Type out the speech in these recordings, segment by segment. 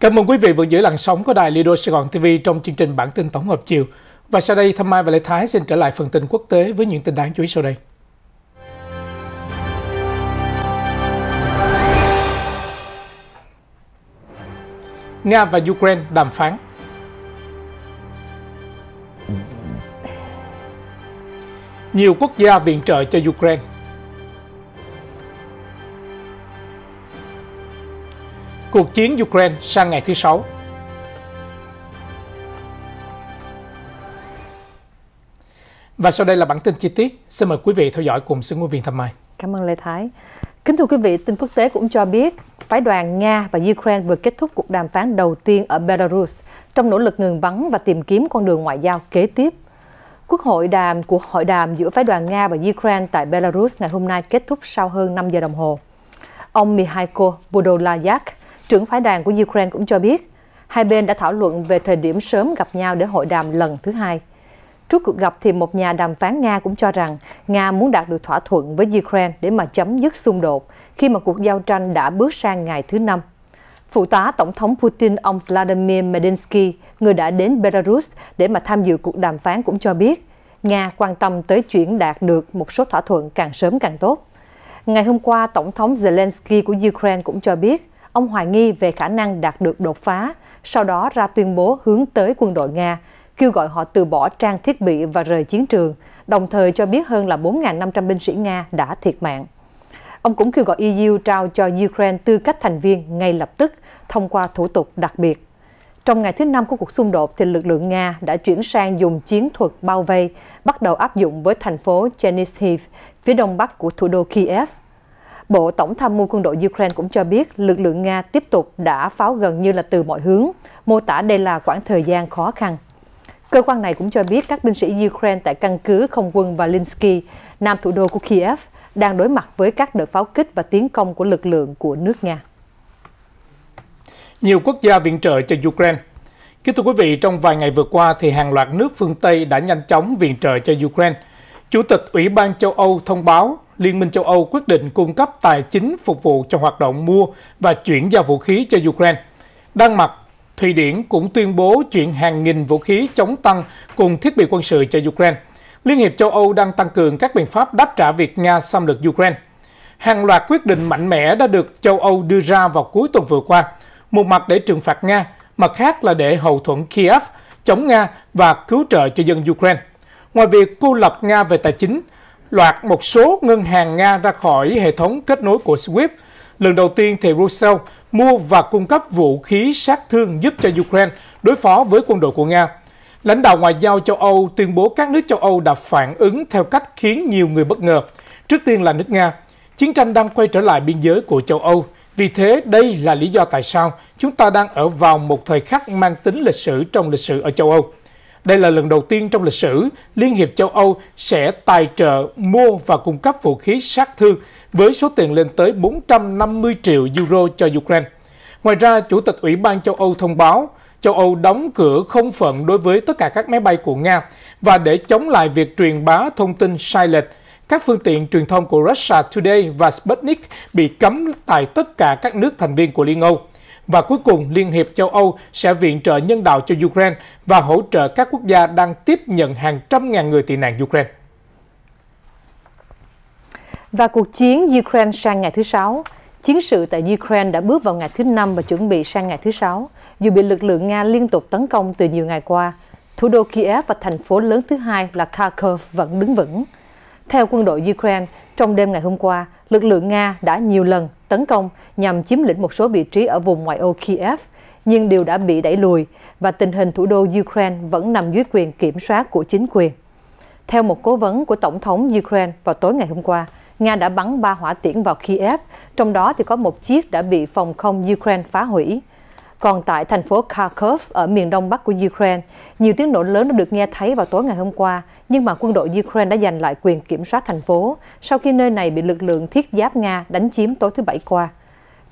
Cảm ơn quý vị vẫn giữ làn sóng của đài Lido Sài Gòn TV trong chương trình bản tin tổng hợp chiều. Và sau đây, Thăm Mai và Lê Thái xin trở lại phần tin quốc tế với những tin đáng chú ý sau đây. Nga và Ukraine đàm phán Nhiều quốc gia viện trợ cho Ukraine cuộc chiến Ukraine sang ngày thứ Sáu. Và sau đây là bản tin chi tiết. Xin mời quý vị theo dõi cùng sứ ngôn viên Thầm Mai. Cảm ơn Lê Thái. Kính thưa quý vị, tin quốc tế cũng cho biết phái đoàn Nga và Ukraine vừa kết thúc cuộc đàm phán đầu tiên ở Belarus trong nỗ lực ngừng bắn và tìm kiếm con đường ngoại giao kế tiếp. Quốc hội đàm cuộc hội đàm giữa phái đoàn Nga và Ukraine tại Belarus ngày hôm nay kết thúc sau hơn 5 giờ đồng hồ. Ông Mihailo Budolayak trưởng phái đoàn của Ukraine cũng cho biết hai bên đã thảo luận về thời điểm sớm gặp nhau để hội đàm lần thứ hai. Trước cuộc gặp thì một nhà đàm phán Nga cũng cho rằng Nga muốn đạt được thỏa thuận với Ukraine để mà chấm dứt xung đột khi mà cuộc giao tranh đã bước sang ngày thứ năm. Phụ tá Tổng thống Putin ông Vladimir Medinsky, người đã đến Belarus để mà tham dự cuộc đàm phán cũng cho biết Nga quan tâm tới chuyển đạt được một số thỏa thuận càng sớm càng tốt. Ngày hôm qua, Tổng thống Zelensky của Ukraine cũng cho biết ông hoài nghi về khả năng đạt được đột phá, sau đó ra tuyên bố hướng tới quân đội Nga, kêu gọi họ từ bỏ trang thiết bị và rời chiến trường, đồng thời cho biết hơn là 4.500 binh sĩ Nga đã thiệt mạng. Ông cũng kêu gọi EU trao cho Ukraine tư cách thành viên ngay lập tức thông qua thủ tục đặc biệt. Trong ngày thứ năm của cuộc xung đột, thì lực lượng Nga đã chuyển sang dùng chiến thuật bao vây, bắt đầu áp dụng với thành phố Chernihiv, phía đông bắc của thủ đô Kiev, Bộ Tổng tham mưu quân đội Ukraine cũng cho biết lực lượng Nga tiếp tục đã pháo gần như là từ mọi hướng, mô tả đây là khoảng thời gian khó khăn. Cơ quan này cũng cho biết các binh sĩ Ukraine tại căn cứ không quân Valinsky, nam thủ đô của Kiev, đang đối mặt với các đợt pháo kích và tiến công của lực lượng của nước Nga. Nhiều quốc gia viện trợ cho Ukraine Kính thưa quý vị, trong vài ngày vừa qua thì hàng loạt nước phương Tây đã nhanh chóng viện trợ cho Ukraine. Chủ tịch Ủy ban châu Âu thông báo Liên minh châu Âu quyết định cung cấp tài chính phục vụ cho hoạt động mua và chuyển giao vũ khí cho Ukraine. Đan Mạch, Thụy Điển cũng tuyên bố chuyển hàng nghìn vũ khí chống tăng cùng thiết bị quân sự cho Ukraine. Liên hiệp châu Âu đang tăng cường các biện pháp đáp trả việc Nga xâm lược Ukraine. Hàng loạt quyết định mạnh mẽ đã được châu Âu đưa ra vào cuối tuần vừa qua, một mặt để trừng phạt Nga, mặt khác là để hậu thuẫn Kiev, chống Nga và cứu trợ cho dân Ukraine. Ngoài việc cô lập Nga về tài chính, loạt một số ngân hàng Nga ra khỏi hệ thống kết nối của SWIFT. Lần đầu tiên thì Brussels mua và cung cấp vũ khí sát thương giúp cho Ukraine đối phó với quân đội của Nga. Lãnh đạo ngoại giao châu Âu tuyên bố các nước châu Âu đã phản ứng theo cách khiến nhiều người bất ngờ. Trước tiên là nước Nga. Chiến tranh đang quay trở lại biên giới của châu Âu. Vì thế, đây là lý do tại sao chúng ta đang ở vào một thời khắc mang tính lịch sử trong lịch sử ở châu Âu. Đây là lần đầu tiên trong lịch sử Liên hiệp châu Âu sẽ tài trợ mua và cung cấp vũ khí sát thương với số tiền lên tới 450 triệu euro cho Ukraine. Ngoài ra, Chủ tịch Ủy ban châu Âu thông báo châu Âu đóng cửa không phận đối với tất cả các máy bay của Nga và để chống lại việc truyền bá thông tin sai lệch. Các phương tiện truyền thông của Russia Today và Sputnik bị cấm tại tất cả các nước thành viên của Liên Âu. Và cuối cùng, Liên hiệp châu Âu sẽ viện trợ nhân đạo cho Ukraine và hỗ trợ các quốc gia đang tiếp nhận hàng trăm ngàn người tị nạn Ukraine. Và cuộc chiến Ukraine sang ngày thứ Sáu, Chiến sự tại Ukraine đã bước vào ngày thứ năm và chuẩn bị sang ngày thứ sáu, dù bị lực lượng Nga liên tục tấn công từ nhiều ngày qua. Thủ đô Kiev và thành phố lớn thứ hai là Kharkov vẫn đứng vững. Theo quân đội Ukraine, trong đêm ngày hôm qua, lực lượng Nga đã nhiều lần tấn công nhằm chiếm lĩnh một số vị trí ở vùng ngoại ô Kiev, nhưng đều đã bị đẩy lùi và tình hình thủ đô Ukraine vẫn nằm dưới quyền kiểm soát của chính quyền. Theo một cố vấn của Tổng thống Ukraine vào tối ngày hôm qua, Nga đã bắn ba hỏa tiễn vào Kiev, trong đó thì có một chiếc đã bị phòng không Ukraine phá hủy. Còn tại thành phố Kharkov ở miền đông bắc của Ukraine, nhiều tiếng nổ lớn đã được nghe thấy vào tối ngày hôm qua nhưng mà quân đội Ukraine đã giành lại quyền kiểm soát thành phố sau khi nơi này bị lực lượng thiết giáp Nga đánh chiếm tối thứ Bảy qua.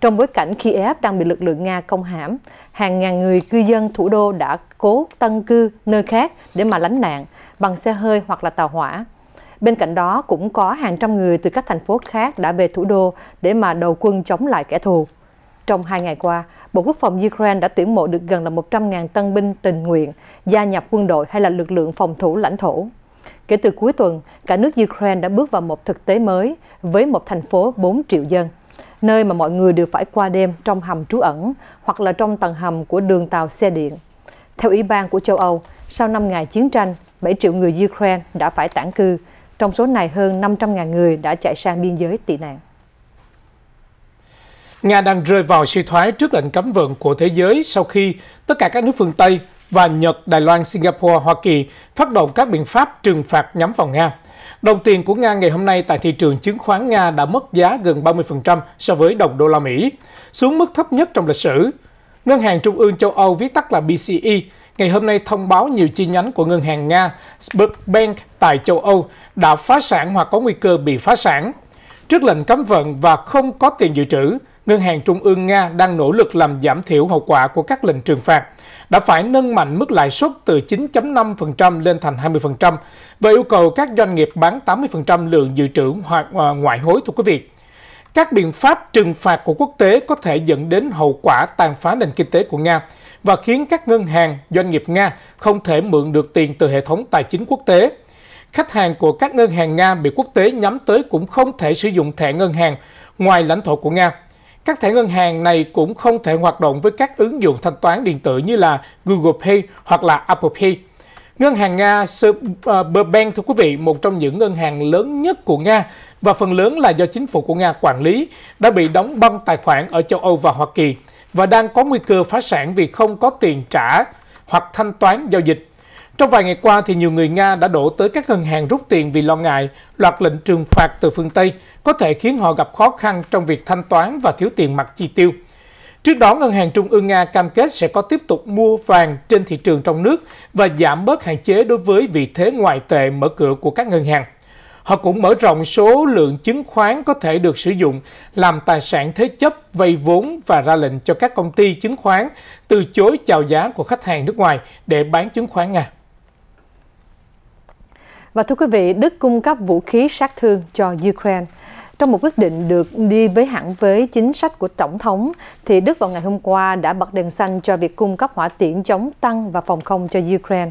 Trong bối cảnh Kiev đang bị lực lượng Nga công hãm, hàng ngàn người cư dân thủ đô đã cố tân cư nơi khác để mà lánh nạn bằng xe hơi hoặc là tàu hỏa. Bên cạnh đó cũng có hàng trăm người từ các thành phố khác đã về thủ đô để mà đầu quân chống lại kẻ thù. Trong hai ngày qua, Bộ Quốc phòng Ukraine đã tuyển mộ được gần là 100.000 tân binh tình nguyện gia nhập quân đội hay là lực lượng phòng thủ lãnh thổ. Kể từ cuối tuần, cả nước Ukraine đã bước vào một thực tế mới với một thành phố 4 triệu dân, nơi mà mọi người đều phải qua đêm trong hầm trú ẩn hoặc là trong tầng hầm của đường tàu xe điện. Theo Ủy ban của châu Âu, sau 5 ngày chiến tranh, 7 triệu người Ukraine đã phải tản cư. Trong số này, hơn 500.000 người đã chạy sang biên giới tị nạn. Nga đang rơi vào suy thoái trước lệnh cấm vận của thế giới sau khi tất cả các nước phương Tây và Nhật, Đài Loan, Singapore, Hoa Kỳ phát động các biện pháp trừng phạt nhắm vào Nga. Đồng tiền của Nga ngày hôm nay tại thị trường chứng khoán Nga đã mất giá gần 30% so với đồng đô la Mỹ, xuống mức thấp nhất trong lịch sử. Ngân hàng Trung ương châu Âu viết tắt là BCE ngày hôm nay thông báo nhiều chi nhánh của ngân hàng Nga Sberbank tại châu Âu đã phá sản hoặc có nguy cơ bị phá sản Trước lệnh cấm vận và không có tiền dự trữ, Ngân hàng Trung ương Nga đang nỗ lực làm giảm thiểu hậu quả của các lệnh trừng phạt, đã phải nâng mạnh mức lãi suất từ 9.5% lên thành 20% và yêu cầu các doanh nghiệp bán 80% lượng dự trữ hoặc à, ngoại hối thuộc quý vị. Các biện pháp trừng phạt của quốc tế có thể dẫn đến hậu quả tàn phá nền kinh tế của Nga và khiến các ngân hàng, doanh nghiệp Nga không thể mượn được tiền từ hệ thống tài chính quốc tế khách hàng của các ngân hàng Nga bị quốc tế nhắm tới cũng không thể sử dụng thẻ ngân hàng ngoài lãnh thổ của Nga. Các thẻ ngân hàng này cũng không thể hoạt động với các ứng dụng thanh toán điện tử như là Google Pay hoặc là Apple Pay. Ngân hàng Nga Sberbank à, thưa quý vị, một trong những ngân hàng lớn nhất của Nga và phần lớn là do chính phủ của Nga quản lý, đã bị đóng băng tài khoản ở châu Âu và Hoa Kỳ và đang có nguy cơ phá sản vì không có tiền trả hoặc thanh toán giao dịch. Trong vài ngày qua, thì nhiều người Nga đã đổ tới các ngân hàng rút tiền vì lo ngại loạt lệnh trừng phạt từ phương Tây có thể khiến họ gặp khó khăn trong việc thanh toán và thiếu tiền mặt chi tiêu. Trước đó, Ngân hàng Trung ương Nga cam kết sẽ có tiếp tục mua vàng trên thị trường trong nước và giảm bớt hạn chế đối với vị thế ngoại tệ mở cửa của các ngân hàng. Họ cũng mở rộng số lượng chứng khoán có thể được sử dụng làm tài sản thế chấp, vay vốn và ra lệnh cho các công ty chứng khoán từ chối chào giá của khách hàng nước ngoài để bán chứng khoán Nga. Và thưa quý vị, Đức cung cấp vũ khí sát thương cho Ukraine. Trong một quyết định được đi với hẳn với chính sách của Tổng thống, thì Đức vào ngày hôm qua đã bật đèn xanh cho việc cung cấp hỏa tiễn chống tăng và phòng không cho Ukraine.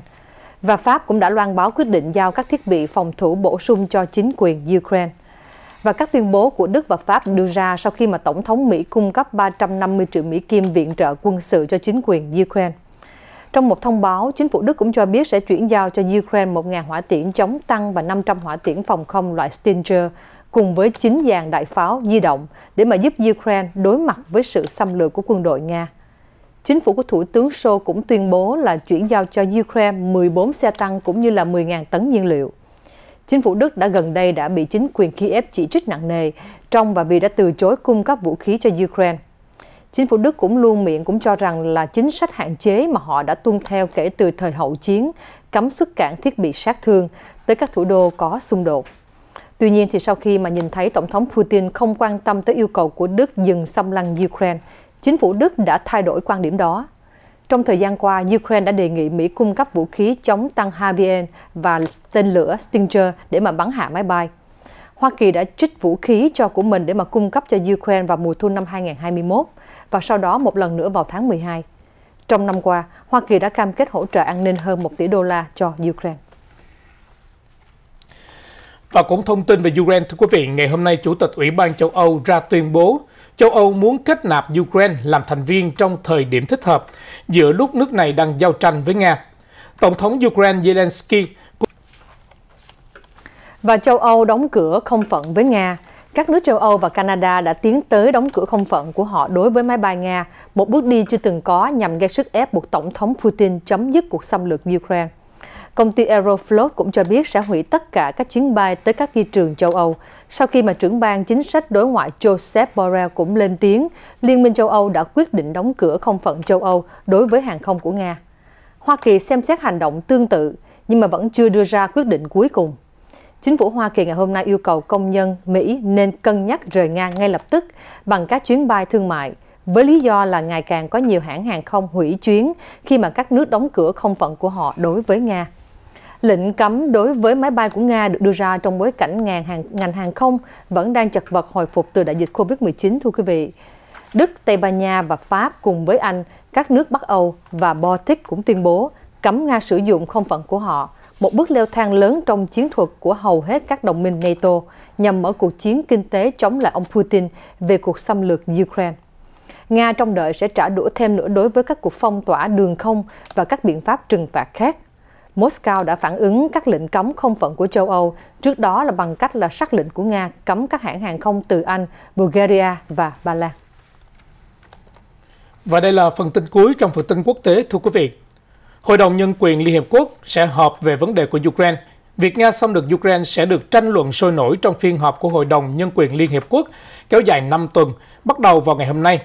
Và Pháp cũng đã loan báo quyết định giao các thiết bị phòng thủ bổ sung cho chính quyền Ukraine. Và các tuyên bố của Đức và Pháp đưa ra sau khi mà Tổng thống Mỹ cung cấp 350 triệu Mỹ Kim viện trợ quân sự cho chính quyền Ukraine. Trong một thông báo, chính phủ Đức cũng cho biết sẽ chuyển giao cho Ukraine 1.000 hỏa tiễn chống tăng và 500 hỏa tiễn phòng không loại Stinger cùng với 9 dàn đại pháo di động để mà giúp Ukraine đối mặt với sự xâm lược của quân đội Nga. Chính phủ của Thủ tướng Sô cũng tuyên bố là chuyển giao cho Ukraine 14 xe tăng cũng như là 10.000 tấn nhiên liệu. Chính phủ Đức đã gần đây đã bị chính quyền Kiev chỉ trích nặng nề trong và vì đã từ chối cung cấp vũ khí cho Ukraine. Chính phủ Đức cũng luôn miệng cũng cho rằng là chính sách hạn chế mà họ đã tuân theo kể từ thời hậu chiến, cấm xuất cảng thiết bị sát thương tới các thủ đô có xung đột. Tuy nhiên thì sau khi mà nhìn thấy Tổng thống Putin không quan tâm tới yêu cầu của Đức dừng xâm lăng Ukraine, chính phủ Đức đã thay đổi quan điểm đó. Trong thời gian qua, Ukraine đã đề nghị Mỹ cung cấp vũ khí chống tăng HBN và tên lửa Stinger để mà bắn hạ máy bay. Hoa Kỳ đã trích vũ khí cho của mình để mà cung cấp cho Ukraine vào mùa thu năm 2021 và sau đó một lần nữa vào tháng 12. Trong năm qua, Hoa Kỳ đã cam kết hỗ trợ an ninh hơn 1 tỷ đô la cho Ukraine. Và cũng thông tin về Ukraine, thưa quý vị, ngày hôm nay Chủ tịch Ủy ban châu Âu ra tuyên bố châu Âu muốn kết nạp Ukraine làm thành viên trong thời điểm thích hợp, giữa lúc nước này đang giao tranh với Nga. Tổng thống Ukraine Zelensky và châu Âu đóng cửa không phận với Nga các nước châu Âu và Canada đã tiến tới đóng cửa không phận của họ đối với máy bay Nga, một bước đi chưa từng có nhằm gây sức ép buộc Tổng thống Putin chấm dứt cuộc xâm lược Ukraine. Công ty Aeroflot cũng cho biết sẽ hủy tất cả các chuyến bay tới các phi trường châu Âu, sau khi mà trưởng ban chính sách đối ngoại Joseph Borrell cũng lên tiếng, Liên minh châu Âu đã quyết định đóng cửa không phận châu Âu đối với hàng không của Nga. Hoa Kỳ xem xét hành động tương tự, nhưng mà vẫn chưa đưa ra quyết định cuối cùng. Chính phủ Hoa Kỳ ngày hôm nay yêu cầu công nhân Mỹ nên cân nhắc rời Nga ngay lập tức bằng các chuyến bay thương mại, với lý do là ngày càng có nhiều hãng hàng không hủy chuyến khi mà các nước đóng cửa không phận của họ đối với Nga. Lệnh cấm đối với máy bay của Nga được đưa ra trong bối cảnh ngàn hàng, ngành hàng không vẫn đang chật vật hồi phục từ đại dịch Covid-19, thưa quý vị. Đức, Tây Ban Nha và Pháp cùng với Anh, các nước Bắc Âu và Baltic cũng tuyên bố cấm Nga sử dụng không phận của họ một bước leo thang lớn trong chiến thuật của hầu hết các đồng minh NATO nhằm mở cuộc chiến kinh tế chống lại ông Putin về cuộc xâm lược Ukraine. Nga trong đợi sẽ trả đũa thêm nữa đối với các cuộc phong tỏa đường không và các biện pháp trừng phạt khác. Moscow đã phản ứng các lệnh cấm không phận của châu Âu, trước đó là bằng cách là sắc lệnh của Nga cấm các hãng hàng không từ Anh, Bulgaria và Ba Lan. Và đây là phần tin cuối trong phần tin quốc tế, thưa quý vị. Hội đồng Nhân quyền Liên Hiệp Quốc sẽ họp về vấn đề của Ukraine. Việc Nga xâm lược Ukraine sẽ được tranh luận sôi nổi trong phiên họp của Hội đồng Nhân quyền Liên Hiệp Quốc kéo dài 5 tuần, bắt đầu vào ngày hôm nay.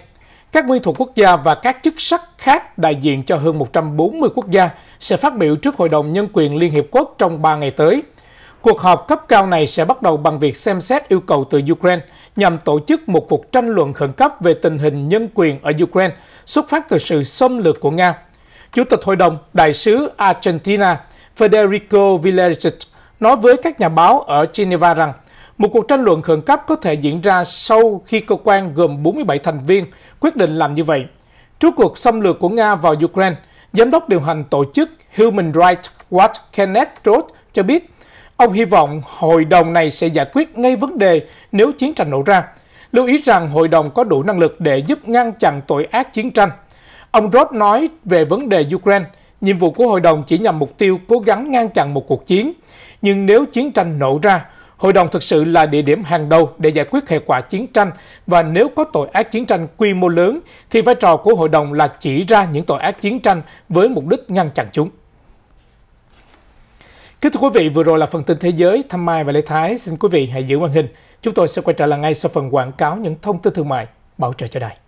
Các nguyên thủ quốc gia và các chức sắc khác đại diện cho hơn 140 quốc gia sẽ phát biểu trước Hội đồng Nhân quyền Liên Hiệp Quốc trong 3 ngày tới. Cuộc họp cấp cao này sẽ bắt đầu bằng việc xem xét yêu cầu từ Ukraine nhằm tổ chức một cuộc tranh luận khẩn cấp về tình hình nhân quyền ở Ukraine xuất phát từ sự xâm lược của Nga Chủ tịch Hội đồng Đại sứ Argentina Federico Villaric nói với các nhà báo ở Geneva rằng một cuộc tranh luận khẩn cấp có thể diễn ra sau khi cơ quan gồm 47 thành viên quyết định làm như vậy. Trước cuộc xâm lược của Nga vào Ukraine, Giám đốc điều hành tổ chức Human Rights Watch Kenneth Roth cho biết ông hy vọng hội đồng này sẽ giải quyết ngay vấn đề nếu chiến tranh nổ ra. Lưu ý rằng hội đồng có đủ năng lực để giúp ngăn chặn tội ác chiến tranh Ông Rod nói về vấn đề Ukraine, nhiệm vụ của hội đồng chỉ nhằm mục tiêu cố gắng ngăn chặn một cuộc chiến. Nhưng nếu chiến tranh nổ ra, hội đồng thực sự là địa điểm hàng đầu để giải quyết hệ quả chiến tranh và nếu có tội ác chiến tranh quy mô lớn thì vai trò của hội đồng là chỉ ra những tội ác chiến tranh với mục đích ngăn chặn chúng. Kính thưa quý vị, vừa rồi là phần tin thế giới, thăm mai và lễ thái. Xin quý vị hãy giữ màn hình. Chúng tôi sẽ quay trở lại ngay sau phần quảng cáo những thông tin thương mại. Bảo trợ cho đài.